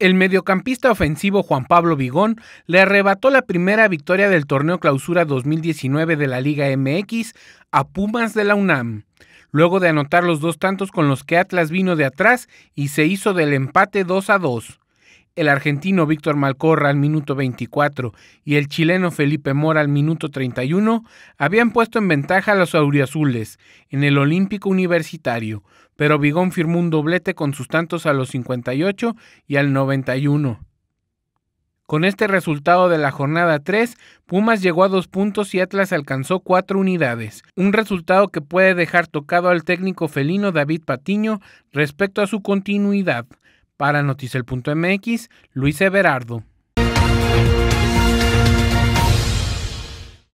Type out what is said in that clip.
El mediocampista ofensivo Juan Pablo Vigón le arrebató la primera victoria del torneo Clausura 2019 de la Liga MX a Pumas de la UNAM, luego de anotar los dos tantos con los que Atlas vino de atrás y se hizo del empate 2 a 2 el argentino Víctor Malcorra al minuto 24 y el chileno Felipe Mora al minuto 31 habían puesto en ventaja a los auriazules en el Olímpico Universitario, pero Bigón firmó un doblete con sus tantos a los 58 y al 91. Con este resultado de la jornada 3, Pumas llegó a dos puntos y Atlas alcanzó cuatro unidades, un resultado que puede dejar tocado al técnico felino David Patiño respecto a su continuidad, para Noticel.mx, Luis Everardo.